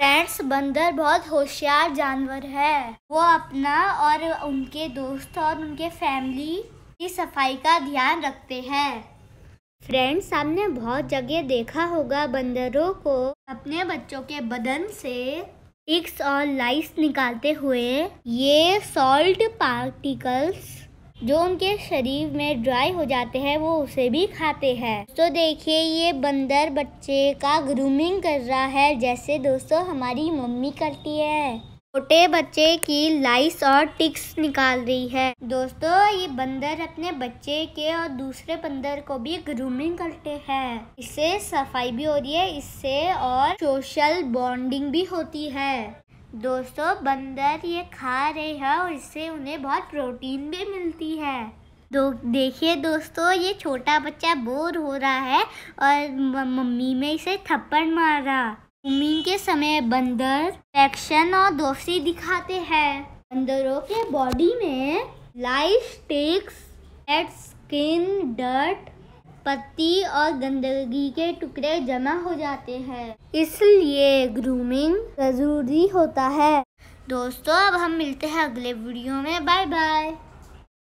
friends बंदर बहुत होशियार जानवर है वो अपना और उनके दोस्त और उनके फैमिली की सफाई का ध्यान रखते हैं फ्रेंड्स आपने बहुत जगह देखा होगा बंदरों को अपने बच्चों के बदन से टिक्स और लाइस निकालते हुए ये सॉल्ट पार्टिकल्स जो उनके शरीर में ड्राई हो जाते हैं वो उसे भी खाते हैं तो देखिए ये बंदर बच्चे का ग्रूमिंग कर रहा है जैसे दोस्तों हमारी मम्मी करती है छोटे बच्चे की लाइस और टिक्स निकाल रही है दोस्तों ये बंदर अपने बच्चे के और दूसरे बंदर को भी ग्रूमिंग करते हैं इससे सफाई भी हो रही है इससे और सोशल बॉन्डिंग भी होती है दोस्तों बंदर ये खा रहे हैं और इससे उन्हें बहुत प्रोटीन भी मिलती है दो देखिए दोस्तों ये छोटा बच्चा बोर हो रहा है और मम्मी में इसे थप्पड़ मार रहा उम्मीद के समय बंदर एक्शन और दोस्ती दिखाते हैं बंदरों के बॉडी में life takes at skin dirt पत्ती और गंदगी के टुकड़े जमा हो जाते हैं इसलिए ग्रूमिंग ज़रूरी होता है दोस्तों अब हम मिलते हैं अगले वीडियो में बाय बाय